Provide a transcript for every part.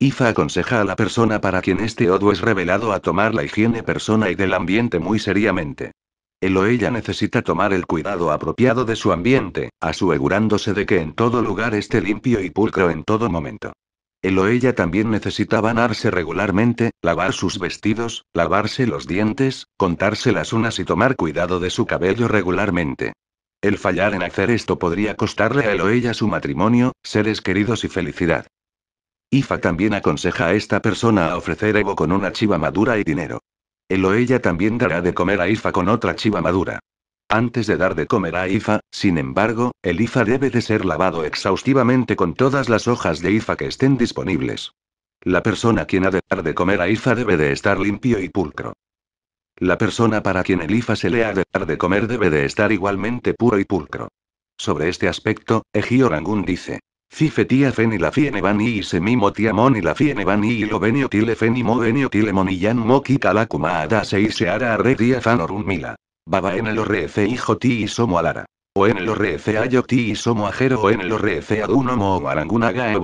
Ifa aconseja a la persona para quien este odo es revelado a tomar la higiene persona y del ambiente muy seriamente. El o ella necesita tomar el cuidado apropiado de su ambiente, asegurándose de que en todo lugar esté limpio y pulcro en todo momento. El o ella también necesita banarse regularmente, lavar sus vestidos, lavarse los dientes, contarse las unas y tomar cuidado de su cabello regularmente. El fallar en hacer esto podría costarle a el o ella su matrimonio, seres queridos y felicidad. Ifa también aconseja a esta persona a ofrecer Evo con una chiva madura y dinero. Él o ella también dará de comer a Ifa con otra chiva madura. Antes de dar de comer a Ifa, sin embargo, el Ifa debe de ser lavado exhaustivamente con todas las hojas de Ifa que estén disponibles. La persona quien ha de dar de comer a Ifa debe de estar limpio y pulcro. La persona para quien el IFA se le ha de dar de comer debe de estar igualmente puro y pulcro. Sobre este aspecto, Ejiorangun dice. Cife tía feni la fiene bani y semi tía la fiene y lo venio tile feni mo venio tile yan mo kika la se y se ara re tía mila. Baba en el orrece hijo ti y somo alara. O en el orrece ayo ti y somo ajero o en el orrece aduno mo marangunaga e,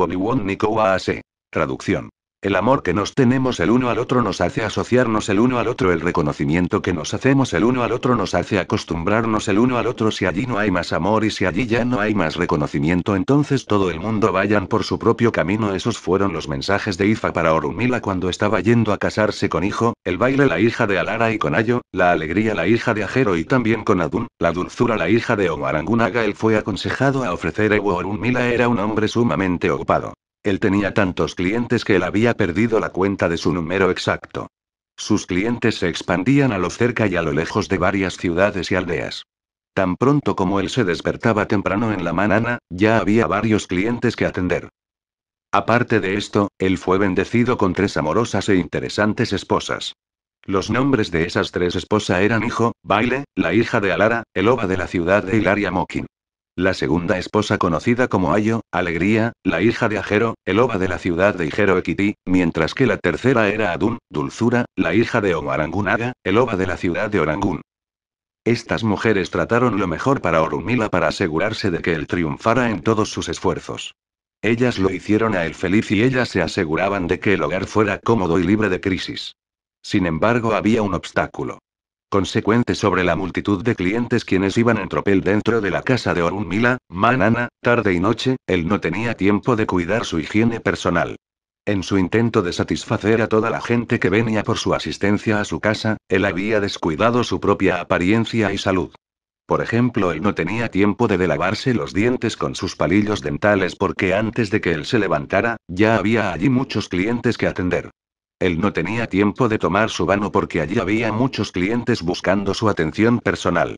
ni coa ase. Traducción. El amor que nos tenemos el uno al otro nos hace asociarnos el uno al otro, el reconocimiento que nos hacemos el uno al otro nos hace acostumbrarnos el uno al otro. Si allí no hay más amor y si allí ya no hay más reconocimiento, entonces todo el mundo vayan por su propio camino. Esos fueron los mensajes de Ifa para Orumila cuando estaba yendo a casarse con Hijo, el baile la hija de Alara y con Ayo, la alegría la hija de Ajero y también con Adun, la dulzura la hija de Omarangunaga. Él fue aconsejado a ofrecer Ewo Orunmila era un hombre sumamente ocupado. Él tenía tantos clientes que él había perdido la cuenta de su número exacto. Sus clientes se expandían a lo cerca y a lo lejos de varias ciudades y aldeas. Tan pronto como él se despertaba temprano en la manana, ya había varios clientes que atender. Aparte de esto, él fue bendecido con tres amorosas e interesantes esposas. Los nombres de esas tres esposas eran Hijo, Baile, la hija de Alara, el oba de la ciudad de Hilaria Mokin. La segunda esposa conocida como Ayo, Alegría, la hija de Ajero, el oba de la ciudad de Ijero mientras que la tercera era Adun, Dulzura, la hija de Omarangunaga, el oba de la ciudad de Orangún. Estas mujeres trataron lo mejor para Orumila para asegurarse de que él triunfara en todos sus esfuerzos. Ellas lo hicieron a él feliz y ellas se aseguraban de que el hogar fuera cómodo y libre de crisis. Sin embargo, había un obstáculo consecuente sobre la multitud de clientes quienes iban en tropel dentro de la casa de Orunmila, Manana, tarde y noche, él no tenía tiempo de cuidar su higiene personal. En su intento de satisfacer a toda la gente que venía por su asistencia a su casa, él había descuidado su propia apariencia y salud. Por ejemplo, él no tenía tiempo de, de lavarse los dientes con sus palillos dentales porque antes de que él se levantara, ya había allí muchos clientes que atender. Él no tenía tiempo de tomar su vano porque allí había muchos clientes buscando su atención personal.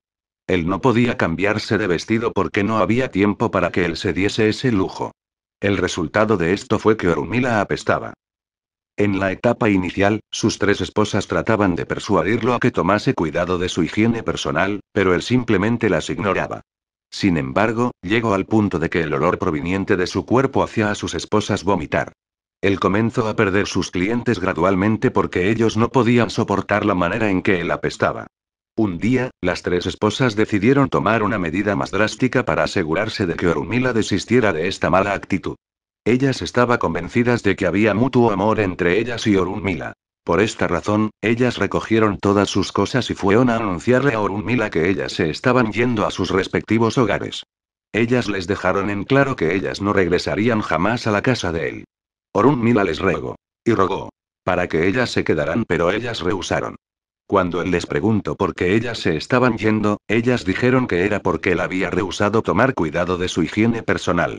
Él no podía cambiarse de vestido porque no había tiempo para que él se diese ese lujo. El resultado de esto fue que Orumila apestaba. En la etapa inicial, sus tres esposas trataban de persuadirlo a que tomase cuidado de su higiene personal, pero él simplemente las ignoraba. Sin embargo, llegó al punto de que el olor proveniente de su cuerpo hacía a sus esposas vomitar. Él comenzó a perder sus clientes gradualmente porque ellos no podían soportar la manera en que él apestaba. Un día, las tres esposas decidieron tomar una medida más drástica para asegurarse de que Orumila desistiera de esta mala actitud. Ellas estaban convencidas de que había mutuo amor entre ellas y Orunmila. Por esta razón, ellas recogieron todas sus cosas y fueron a anunciarle a Orunmila que ellas se estaban yendo a sus respectivos hogares. Ellas les dejaron en claro que ellas no regresarían jamás a la casa de él. Orunmila les ruego. Y rogó. Para que ellas se quedaran, pero ellas rehusaron. Cuando él les preguntó por qué ellas se estaban yendo, ellas dijeron que era porque él había rehusado tomar cuidado de su higiene personal.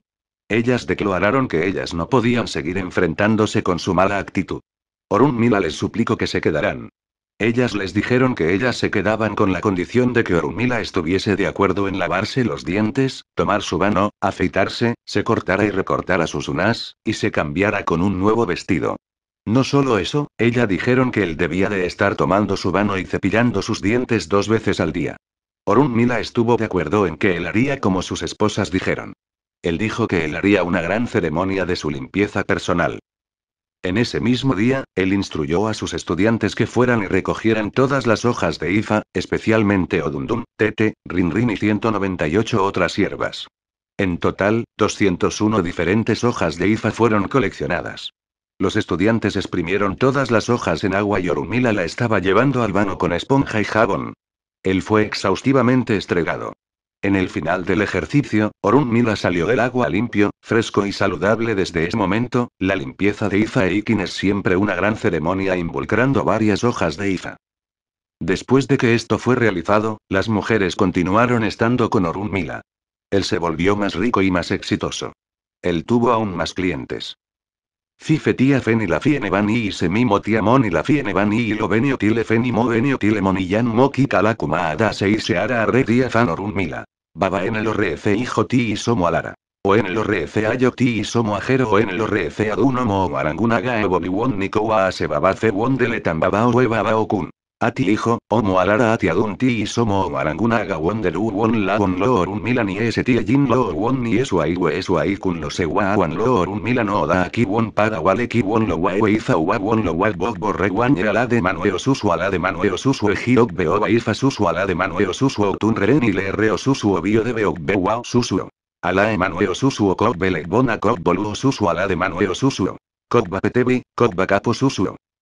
Ellas declararon que ellas no podían seguir enfrentándose con su mala actitud. Orunmila les suplicó que se quedaran. Ellas les dijeron que ellas se quedaban con la condición de que Orumila estuviese de acuerdo en lavarse los dientes, tomar su vano, afeitarse, se cortara y recortara sus unas, y se cambiara con un nuevo vestido. No solo eso, ella dijeron que él debía de estar tomando su vano y cepillando sus dientes dos veces al día. Orunmila estuvo de acuerdo en que él haría como sus esposas dijeron. Él dijo que él haría una gran ceremonia de su limpieza personal. En ese mismo día, él instruyó a sus estudiantes que fueran y recogieran todas las hojas de Ifa, especialmente Odundum, Tete, Rinrin y 198 otras hierbas. En total, 201 diferentes hojas de Ifa fueron coleccionadas. Los estudiantes exprimieron todas las hojas en agua y Orumila la estaba llevando al vano con esponja y jabón. Él fue exhaustivamente estregado. En el final del ejercicio, Orunmila salió del agua limpio, fresco y saludable desde ese momento, la limpieza de Ifa e es siempre una gran ceremonia involucrando varias hojas de Ifa. Después de que esto fue realizado, las mujeres continuaron estando con Orunmila. Él se volvió más rico y más exitoso. Él tuvo aún más clientes. Fife tia feni la fiene y semimo moni la fiene y lo venio tile feni mo venio tile mo ada se y seara re fanorun mila. Baba en el hijo ti y somo alara. O en el orrece ayo ti y somo ajero o en el orrece aduno mo e bobiwon nikoa se baba fe won e baba o kun. Ati hijo, omo alara ati adunti y somo omaranguna agawon de won la won lorun milan y ese tia jin lor won y eso ahí we eso ahí kun lo sewa wan aquí won para wale ki won iza wa bog borre wan ala de manueo susu ala de manueo susu ok beo susu ala de manueo susu tun le reo susu bio de beok susu. Ala manueo Susuo Kok Bona Susu Ala de susu Susuo. Kok petevi, Kok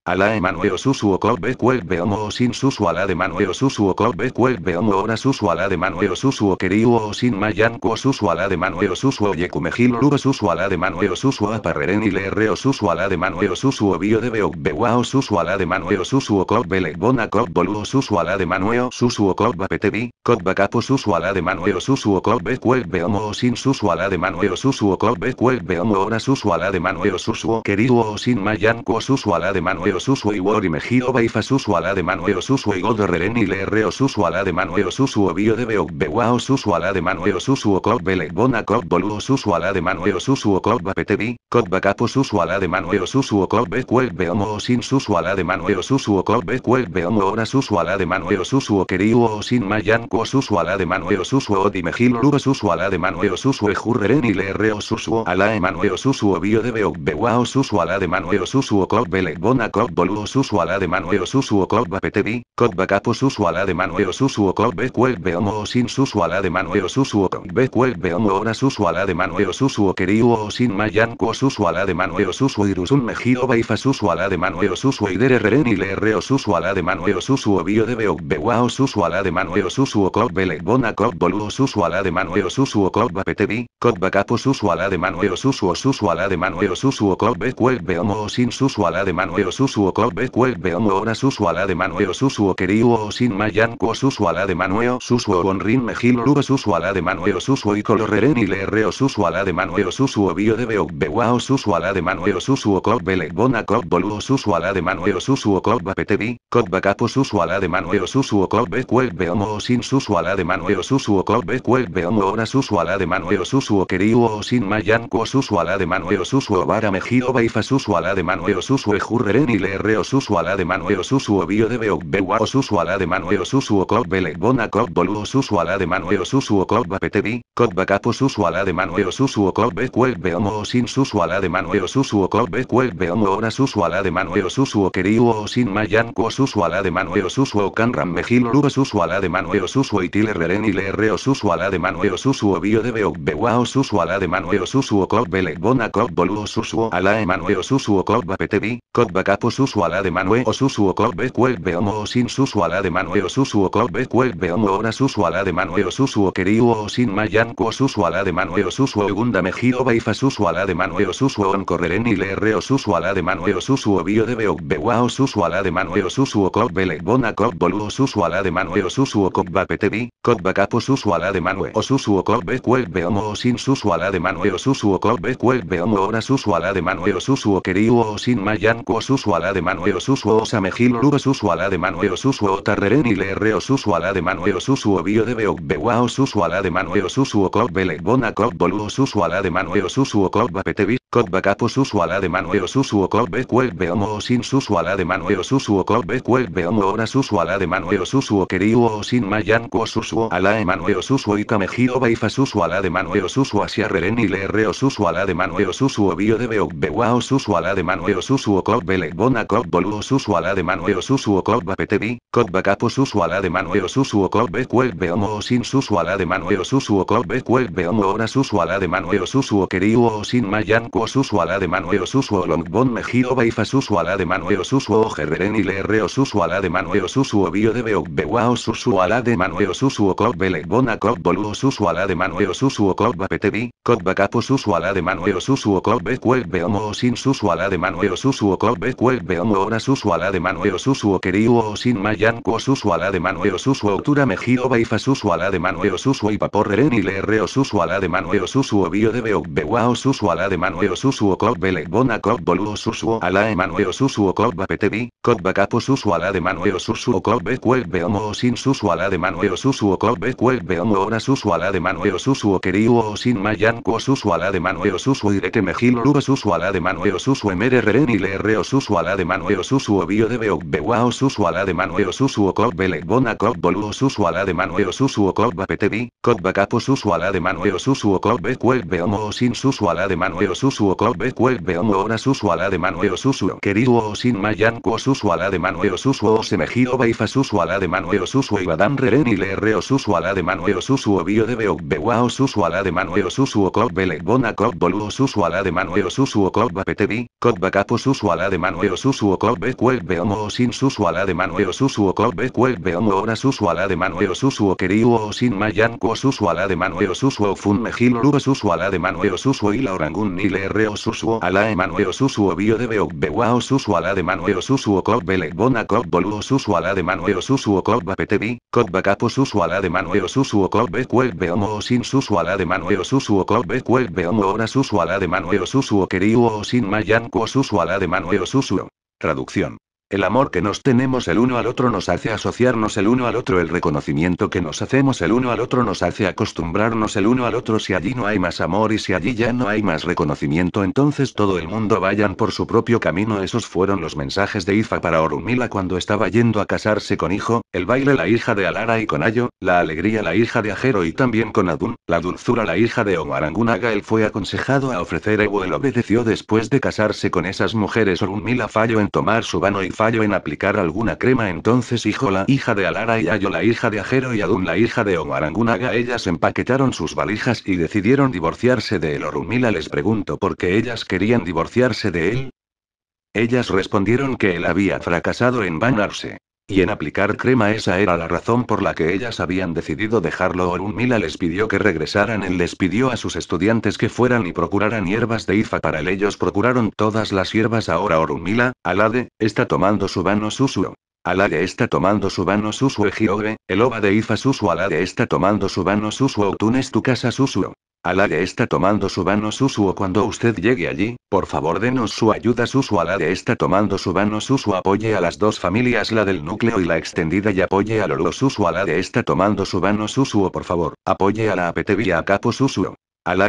Ala Emanuel Susu cobe cuel Homo Sin Susu Ala de Manuel Susu Okobbe cuel Homo Ora Susu Ala de Manuel Susu o Sin Mayanko Susu Ala de Manuel Susu Oyekumejil Luro Susu Ala de Manuel Susu Aparreren y Lerreo Susu Ala de Manuel Susu bio de Beobbewao Susu Ala de Manuel Susu kobe Legbona Kobbolu Susu Ala de Manuel Susu Okobba Petevi Kobba Capo Susu Ala de Manuel Susu Okobbe cuel Homo Sin Susu Ala de Manuel Susu Okobbe cuel Homo Ora Susu Ala de Manuel Susu querido Sin Mayanko Susu Ala de Manuel Osusu y Wori Meji Obaifa Susu ala de Manue Osusu y Godo Reren y Leere Osusu ala de Manue Osusu Obio de Beokbewa Osusu ala de Manue Osusu Okok Bona Kok Bolu Osusu ala de Manue Osusu Okok Bapetebi, Kok Bakapo Susu ala de Manue Osusu be Bekwek Beomo sin Susu ala de Manue Osusu Okok Bekwek Beomo Ora Susu ala de Manue Osusu o sin Mayan Ko Susu ala de Manue Osusu Odi Meji Osusu ala de Manue Osusu Ejurreren y Leere Osusu ala de Manue Osusu Obio de Beokbewa Osusu ala de Manue Osusu Okok Belekbona boluo susu ala de manueo susu o petebi, kobba capo susu ala de manueo susu o cuelbe homo o sin susu ala de manueo susu o cuelbe homo ora susu ala de manueo o keriu o sin mayanko susu ala de manueo susu irusun mejio baifa susu ala de manueo susu idere reren y le susu ala de manueo o bio de beo o susu ala de manueo susuo o lebona kob boluo susu ala de manueo susuo o petebi, kobba capo susu ala de manueo o susu ala de manueo susuo kobbe cuelbe homo o sin susu ala de manueo susu susuo kobe kuebe omo ora susuo ala de manueo susuo keriuo sin mayanko susuo ala de manueo susuo bonrin mejil lugo susuo ala de manueo susuo y coloreren y leerreo susuo ala de manueo susuo bio de beobbewao susuo ala de manueo susuo bona lebona su susuo ala de manueo susuo koba petebi, koba capo susuo ala de manueo susuo kobe beomo o sin susuo ala de manueo susuo kobe kuebe omo ora susuo ala de manueo susuo keriuo sin mayanko susuo ala de manueo susuo vara mejio baifa susuo ala de manueo susuo jurreren LR susu ala de manue o bio de o susuala ala de manue osusu okok bona cop bolu susuala ala de manue osusu okok bapetedi, kok bakapo susu ala de manue o okok bekuek beomo sin susu ala de manue o okok bekuek beomo ora susu ala de manue su okeriu o sin cuo susu ala de manue o okanram mejil susuala susu ala de manue osusu y reren reo susu ala de manue o bio de o susuala ala de manue osusu okok belekbona kok bolu osusu ala de manue o okok bapetedi, kok tiempo susu de manue o susu okobbe cuelbe homo o sin susu ala de manue o susu okobbe cuelbe homo ora susu ala de manue o susu okeriu o sin mayanco o susu ala de manue o susu gunda mejido baifa susu ala de manue o susu oncorreren y leerre o susu ala de manue o susu bio de beokbewa o susu ala de manue o susu le lebona o susu ala de manue o susu okobba petebi, kobba capo susu ala de manue o susu okobbe cuelbe homo o sin susu ala de manue o susu okobbe cuelbe homo ora susu de o susu o sin mayan o susu ala de Manuel Susuo Osamejil Lube Susuo ala de Manuel o Tarreren y Lerreo Susuo ala de Manuel o Bio de Beogbewa Susuo ala de Manuel Susuo Club Belebona Club Bolu Susuo ala de Manuel Susuo Club Apetevi Kobbe bacapo susu ala de manueo susu kobbe homo o sin susu ala de mano o susu kobbe homo ora susu ala de manueo susuo susu keriu o sin mayan cuo susu ala e mano y susu o baifa susu ala de manueo eo susu asia reren y le o susu ala de manueo susuo bio de beo bewao o susu ala de manueo eo susu o kobbe le bona o de manueo eo susu o kobbe de manueo eo susu o cuelbe homo sin susu de manueo susu o homo ora susu ala de manueo susuo susu o o sin mayan su Susu ala de Manuel Osusuo Longbon Mejio Baifa Susu ala de Manuel su Gerreren y Lerre su ala de su su Bio de Bewao su ala de Manuel Osusuo Kokbelegbona Kokbolu su ala de Manuel su Kokba Petebi, Kokba Susu ala de Manuel Osusuo Kokbe Cuelbe beomo Sin Susu ala de Manuel o Kokbe Cuelbe beomo Ora Susu ala de Manuel Osusuo Keriu Sin Mayan Kuo Susu ala de Manuel Osusuo mejiroba Mejio Baifa Susu ala de Manuel su y Papo Reren y leerreo Osusuo ala de Manuel Osusuo Bio de Bewao su ala de Manuel Emanueo Susuo Kobbele Bona Kobboluo Susuo Ala Emanueo Susuo Kobba Petevi, Kobba Capo Susuo Ala de Manueo Susuo cuel beomo Sin Susuo Ala de Manueo Susuo Kobbe cuel Ora Susuo Ala de Manueo Susuo o Sin Mayan Kuo Susuo Ala de Manueo Susuo Irete Mejil Luba Susuo Ala de Manueo Susuo Emere Reren y Lerreo Susuo Ala de Manueo Susuo Bio de Beobbewao Susuo Ala de Manueo Susuo Kobbele Bona Kobboluo Susuo Ala de Manueo Susuo bapetevi Petevi, Kobba Capo Susuo Ala de Manueo Susuo cuel beomo Sin Susuo Ala de Manueo Susuo susuo koube kuebe omo ora susuo ala de manueo susu susuo keriu o sin mayan kuo susu ala de mano susu susuo o semejido o baifa ala de manueo susu susuo y badam reren y le re o ala de mano susu o bio de beok bewa o ala de manueo susu o koube le bona ala de mano susu o koube petebi koube capo susu ala de manueo susu susuo o kuebe o sin susu ala de mano susu o koube kuebe ora susuo ala de mano susu susuo keriu o sin mayan kuo susu ala de o susu o fun mejil ruba ala de mano susu susuo y la orangun ni BR Osusuo ala Emanue susuo Bio de Beogbewa Osusuo ala de Manue o Kogbele Bona ala de Manue o cob Petebi, cobacapo Capo Susuo ala de Manue Osusuo Kogbe beomo Homo Sin Susuo de Manue susuo cob Kuelbe Homo Ora Susuo ala de Manue Osusuo Keriu o Mayanku Osusuo ala de Manue Osusuo. Traducción. El amor que nos tenemos el uno al otro nos hace asociarnos el uno al otro, el reconocimiento que nos hacemos el uno al otro nos hace acostumbrarnos el uno al otro. Si allí no hay más amor y si allí ya no hay más reconocimiento, entonces todo el mundo vayan por su propio camino. Esos fueron los mensajes de Ifa para Orumila cuando estaba yendo a casarse con Hijo, el baile la hija de Alara y con Ayo, la alegría la hija de Ajero y también con Adun, la dulzura la hija de Omarangunaga. Él fue aconsejado a ofrecer Evo, obedeció después de casarse con esas mujeres. Orumila falló en tomar su vano y fallo en aplicar alguna crema entonces hijo la hija de Alara y Ayo la hija de Ajero y Adun la hija de Omarangunaga ellas empaquetaron sus valijas y decidieron divorciarse de el Orumila les preguntó por qué ellas querían divorciarse de él. Ellas respondieron que él había fracasado en vanarse y en aplicar crema esa era la razón por la que ellas habían decidido dejarlo. Orumila les pidió que regresaran. Él les pidió a sus estudiantes que fueran y procuraran hierbas de Ifa para él. Ellos procuraron todas las hierbas. Ahora Orumila, Alade, está tomando su vano susuo. Alade está tomando su vano susuo Giobe, el oba de Ifa susuo Alade está tomando su vano susuo ¿es tu casa susuo de está tomando su vano Susuo cuando usted llegue allí, por favor denos su ayuda Susuo de está tomando su vano Susuo apoye a las dos familias la del núcleo y la extendida y apoye a Lolo Susuo Alade está tomando su vano Susuo por favor, apoye a la apetevia a Capo Susuo.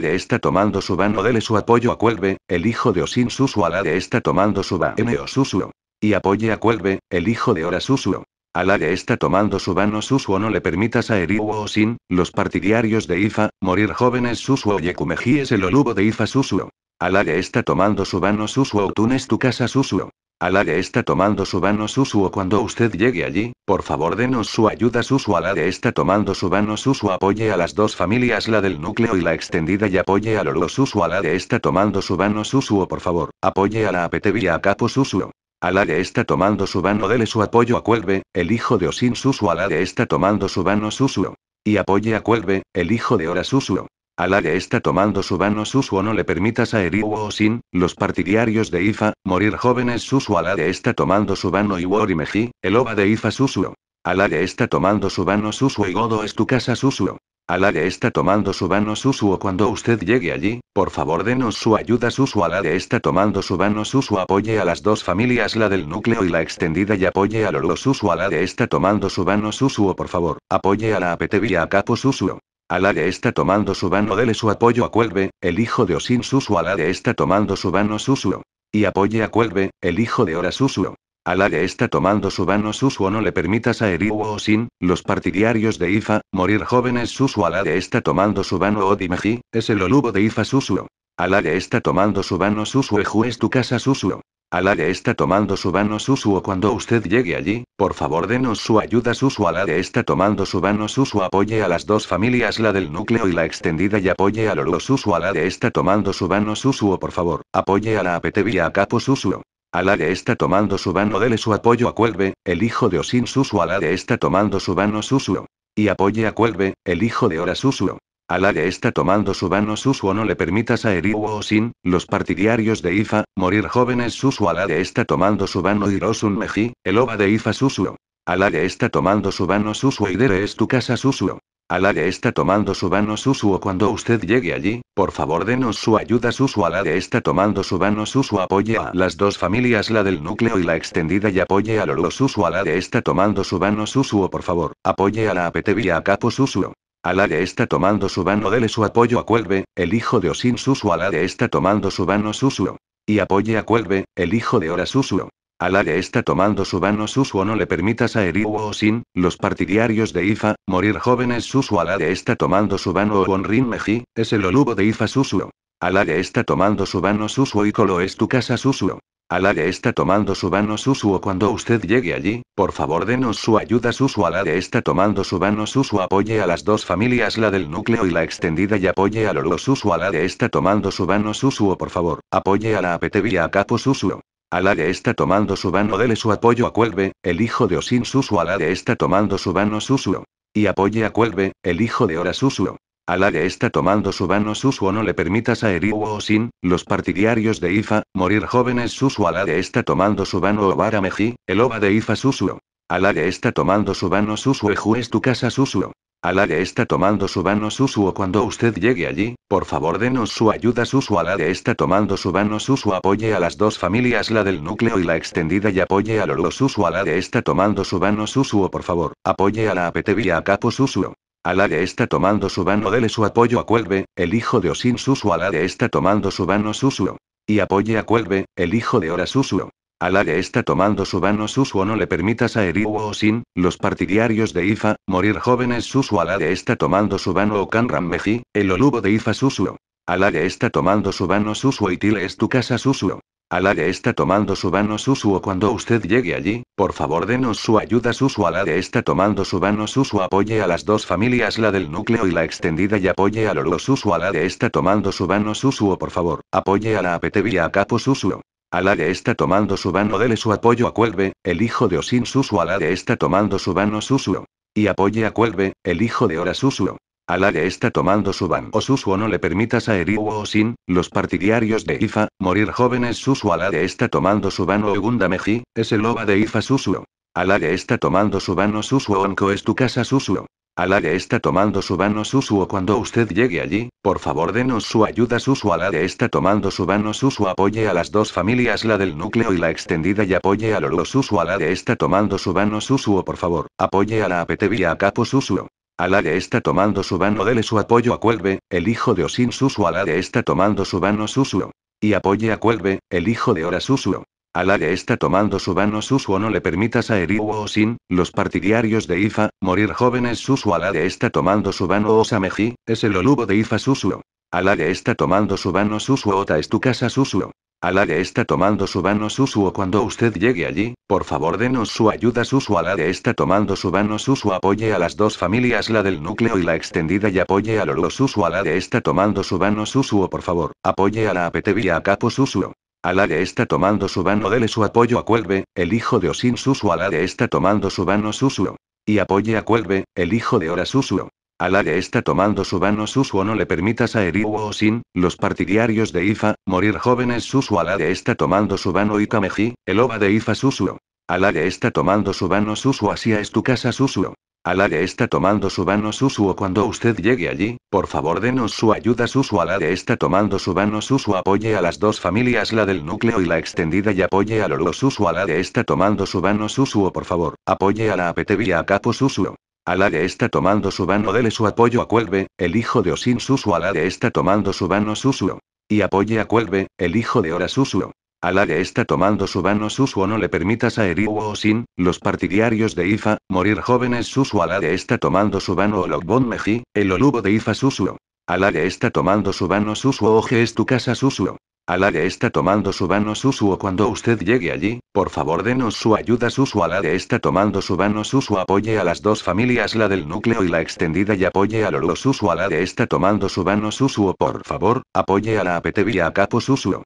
de está tomando su vano dele su apoyo a Cuelve, el hijo de Osin Susuo de está tomando su vano Susuo. Y apoye a Cuelve, el hijo de Ora Susuo de está tomando su vano Susuo no le permitas a Eriwo Sin, los partidarios de Ifa, morir jóvenes Susuo Yekumeji es el olubo de Ifa Susuo. de está tomando su vano Susuo es tu casa Susuo. de está tomando su vano Susuo cuando usted llegue allí, por favor denos su ayuda Susuo de está tomando su vano Susuo apoye a las dos familias la del núcleo y la extendida y apoye al olubo Susuo de está tomando su vano Susuo por favor, apoye a la apetevia a Capo Susuo. Alade está tomando su vano dele su apoyo a Cuelve, el hijo de Osin Susu Alade está tomando su vano Susuo. Y apoye a Cuelve, el hijo de Ora Susuo. Alade está tomando su vano Susuo no le permitas a Eriu Osin, los partidarios de Ifa, morir jóvenes Susuo Alade está tomando su y Iwori Meji, el oba de Ifa Susuo. Alade está tomando su vano Susuo y Godo es tu casa Susuo de está tomando su vano Susuo cuando usted llegue allí, por favor denos su ayuda Susuo de está tomando su vano Susuo apoye a las dos familias la del núcleo y la extendida y apoye a Lolo Susuo de está tomando su vano Susuo por favor, apoye a la apetevia a Capo Susuo. de está tomando su vano dele su apoyo a Cuelve, el hijo de Osin Susuo de está tomando su vano Susuo. Y apoye a Cuelve, el hijo de Ora Susuo. Alade está tomando su vano Susuo no le permitas a Eriwo Sin, los partidarios de Ifa, morir jóvenes Susuo Alade está tomando su vano Odimeji, es el olubo de Ifa Susuo. Alade está tomando su vano Susuo Eju es tu casa Susuo. Alade está tomando su vano Susuo cuando usted llegue allí, por favor denos su ayuda Susuo Alade está tomando su vano Susuo apoye a las dos familias la del núcleo y la extendida y apoye al Olubo Susuo Alade está tomando su vano Susuo por favor, apoye a la apetevia a capo Susuo. Alade está tomando su vano dele su apoyo a Cuelve, el hijo de Osin Susu Alade está tomando su vano Susuo. Y apoye a Cuelve, el hijo de Ora Susuo. Alade está tomando su vano Susuo no le permitas a Eriu Osin, los partidarios de Ifa, morir jóvenes Susu. Alade está tomando su vano Irosun Meji, el oba de Ifa Susuo. Alade está tomando su vano Susuo y Dere es tu casa Susuo de está tomando su vano Susuo cuando usted llegue allí, por favor denos su ayuda Susuo de está tomando su vano Susuo Apoye a las dos familias la del núcleo y la extendida y apoye a Lolo Susuo Alade está tomando su vano Susuo por favor, apoye a la apetevia a Capo Susuo. Alade está tomando su vano dele su apoyo a Cuelve, el hijo de Osin Susuo de está tomando su vano Susuo. Y apoye a Cuelve, el hijo de Ora Susuo. Alade está tomando su vano Susu no le permitas a Eriwo Sin, los partidarios de Ifa, morir jóvenes Susu Alade está tomando su vano rin Meji, es el olubo de Ifa Susuo. Alade está tomando su vano Susuo y Colo es tu casa Susuo. Alade está tomando su vano Susuo cuando usted llegue allí, por favor denos su ayuda Susuo Alade está tomando su vano Susuo apoye a las dos familias la del núcleo y la extendida y apoye al Olubo Susuo de está tomando su vano Susuo por favor, apoye a la Apetevia a Capo Susuo de está tomando su vano dele su apoyo a Cuelbe, el hijo de Osin Susu de está tomando su vano Susuo. Y apoye a Cuelbe, el hijo de Ora Susuo. de está tomando su vano Susuo no le permitas a Eriu Osin, los partidarios de Ifa, morir jóvenes Susuo de está tomando su vano Obara Meji, el Oba de Ifa Susuo. de está tomando su vano Susuo Eju es tu casa Susuo. Alade está tomando su vano Susuo cuando usted llegue allí, por favor denos su ayuda Susuo de está tomando su vano Susuo apoye a las dos familias la del núcleo y la extendida y apoye a Lolo Susuo Alade está tomando su vano Susuo por favor, apoye a la apetevia a Capo Susuo. Alade está tomando su vano dele su apoyo a Cuelve, el hijo de Osin Susuo de está tomando su vano Susuo. Y apoye a Cuelve, el hijo de Ora Susuo de está tomando su vano Susu no le permitas a Eriwo Sin, los partidarios de Ifa, morir jóvenes Susu de está tomando su vano Kanram el olubo de Ifa Susuo. de está tomando su vano Susuo y Tile es tu casa Susuo. de está tomando su vano Susuo cuando usted llegue allí, por favor denos su ayuda Susuo de está tomando su vano Susuo apoye a las dos familias la del núcleo y la extendida y apoye al olubo Susuo de está tomando su vano Susuo por favor, apoye a la Apetevia a Capo Susuo de está tomando su vano dele su apoyo a Cuelve, el hijo de Osin Susu de está tomando su vano Susuo. Y apoye a Cuelve, el hijo de Ora Susuo. de está tomando su van osusuo no le permitas a Eriu Osin, los partidarios de Ifa, morir jóvenes Susuo de está tomando su vano egunda Meji, es el loba de Ifa Susuo. de está tomando su vano Susuo Onko es tu casa Susuo. Alade está tomando su vano Susuo cuando usted llegue allí, por favor denos su ayuda Susuo Alade está tomando su vano Susuo apoye a las dos familias la del núcleo y la extendida y apoye a Lolo Susuo Alade está tomando su vano Susuo por favor, apoye a la apetevia a Capo Susuo. Alade está tomando su vano dele su apoyo a Cuelve, el hijo de Osin Susuo Alade está tomando su vano Susuo. Y apoye a Cuelve, el hijo de Ora Susuo de está tomando su vano Susuo no le permitas a Eriwo Sin, los partidarios de Ifa, morir jóvenes Susuo de está tomando su vano Osameji, es el olubo de Ifa Susuo. de está tomando su vano Susuo Ota es tu casa Susuo. de está tomando su vano Susuo cuando usted llegue allí, por favor denos su ayuda Susuo de está tomando su vano Susuo apoye a las dos familias la del núcleo y la extendida y apoye al Oluo Susuo de está tomando su vano Susuo por favor, apoye a la apetevia a capo Susuo de está tomando su vano dele su apoyo a Cuelve, el hijo de Osin Susu Alade está tomando su vano Susu. Y apoye a Cuelve, el hijo de Ora Susuo. de está tomando su vano Susu. no le permitas a Eriu Osin, los partidarios de Ifa, morir jóvenes Susu. Alade está tomando su vano Ikameji, el oba de Ifa Susuo. de está tomando su vano Susu. así es tu casa Susu. Alade está tomando su vano Susuo cuando usted llegue allí, por favor denos su ayuda Susuo de está tomando su vano Susuo apoye a las dos familias la del núcleo y la extendida y apoye a Lolo Susuo de está tomando su vano Susuo por favor, apoye a la apetevia a Capo Susuo. está tomando su vano dele su apoyo a Cuelve, el hijo de Osin Susuo de está tomando su vano Susuo. Y apoye a Cuelve, el hijo de Ora Susuo de está tomando su vano Susuo no le permitas a Eriwo o Sin, los partidarios de Ifa, morir jóvenes Susuo de está tomando su vano Ologbon Meji, el olubo de Ifa Susuo. de está tomando su vano Susuo Oje es tu casa Susuo. de está tomando su vano Susuo cuando usted llegue allí, por favor denos su ayuda Susuo de está tomando su vano Susuo apoye a las dos familias la del núcleo y la extendida y apoye al Olo Susuo de está tomando su vano Susuo por favor, apoye a la apetería a capo Susuo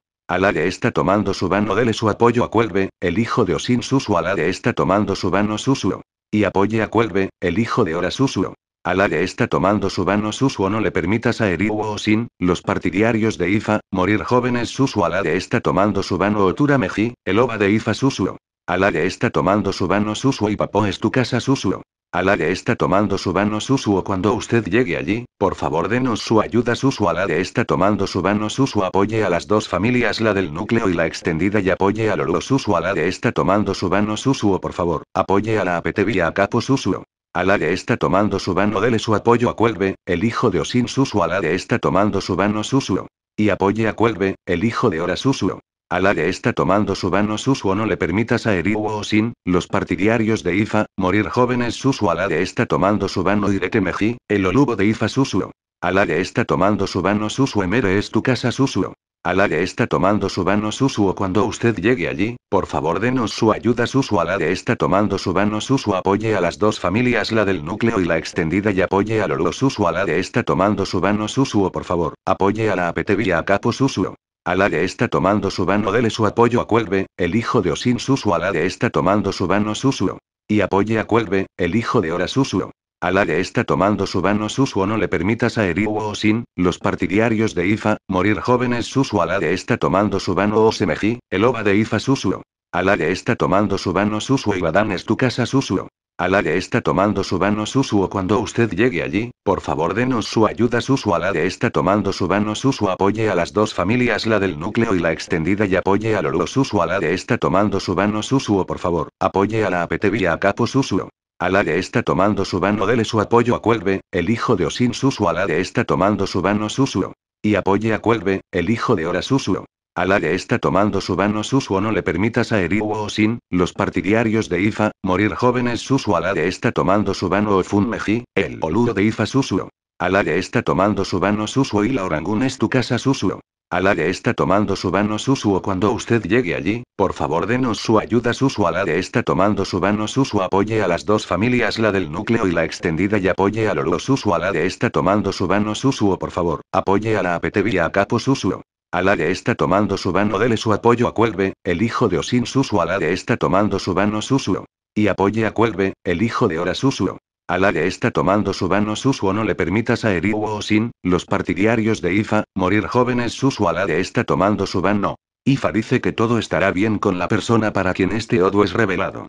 de está tomando su vano dele su apoyo a Cuelve, el hijo de Osin Susu de está tomando su vano Susuo. Y apoye a Cuelve, el hijo de Ora Susuo. de está tomando su vano Susuo no le permitas a Eriu Osin, los partidarios de Ifa, morir jóvenes Susu. de está tomando su vano Otura Meji, el oba de Ifa Susuo. de está tomando su vano Susuo y Papo es tu casa Susuo. Alade está tomando su vano Susuo cuando usted llegue allí, por favor denos su ayuda Susuo Alade está tomando su vano Susuo apoye a las dos familias la del núcleo y la extendida y apoye a Lolo Susuo Alade está tomando su vano Susuo por favor, apoye a la apetevia a Capo Susuo. Alade está tomando su vano dele su apoyo a Cuelbe, el hijo de Osin Susuo Alade está tomando su vano Susuo. Y apoye a Cuelbe, el hijo de Ora Susuo de está tomando su vano Susuo no le permitas a Eriwo Sin, los partidarios de Ifa, morir jóvenes Susuo de está tomando su vano de Temeji, el olubo de Ifa Susuo. de está tomando su vano Susuo Emere es tu casa Susuo. de está tomando su vano Susuo cuando usted llegue allí, por favor denos su ayuda Susuo de está tomando su vano Susuo apoye a las dos familias la del núcleo y la extendida y apoye al susu Susuo de está tomando su vano Susuo por favor, apoye a la APT Capo Susuo. Alade está tomando su vano dele su apoyo a Cuelve, el hijo de Osin Susu Alade está tomando su vano Susuo. Y apoye a Cuelve, el hijo de Ora Susuo. Alade está tomando su vano Susuo no le permitas a Eriu Osin, los partidarios de Ifa, morir jóvenes Susuo Alade está tomando su vano Osemeji, el oba de Ifa Susuo. Alade está tomando su vano Susuo y Badán es tu casa Susuo. Alade está tomando su vano Susuo cuando usted llegue allí, por favor denos su ayuda Susuo Alade está tomando su vano Susuo apoye a las dos familias la del núcleo y la extendida y apoye a Lolo Susuo Alade está tomando su vano Susuo por favor, apoye a la Apetevi a Capo Susuo. Alade está tomando su vano dele su apoyo a Cuelve, el hijo de Osin Susuo Alade está tomando su vano Susuo. Y apoye a Cuelve, el hijo de Ora Susuo de está tomando su vano Susu no le permitas a Eriwo Sin, los partidarios de Ifa, morir jóvenes Susu de está tomando su vano Fun el oludo de Ifa Susuo. de está tomando su vano Susuo y la orangún es tu casa Susuo. de está tomando su vano Susuo cuando usted llegue allí, por favor denos su ayuda Susuo de está tomando su vano Susuo apoye a las dos familias la del núcleo y la extendida y apoye al Oro Susuo de está tomando su vano Susuo por favor, apoye a la apetevia a Capo Susuo de está tomando su vano dele su apoyo a Cuelbe, el hijo de Osin Susu de está tomando su vano Susuo. Y apoye a Cuelbe, el hijo de Ora Susuo. de está tomando su vano Susuo no le permitas a Eriu Osin, los partidarios de Ifa, morir jóvenes Susuo de está tomando su vano. Ifa dice que todo estará bien con la persona para quien este Odo es revelado.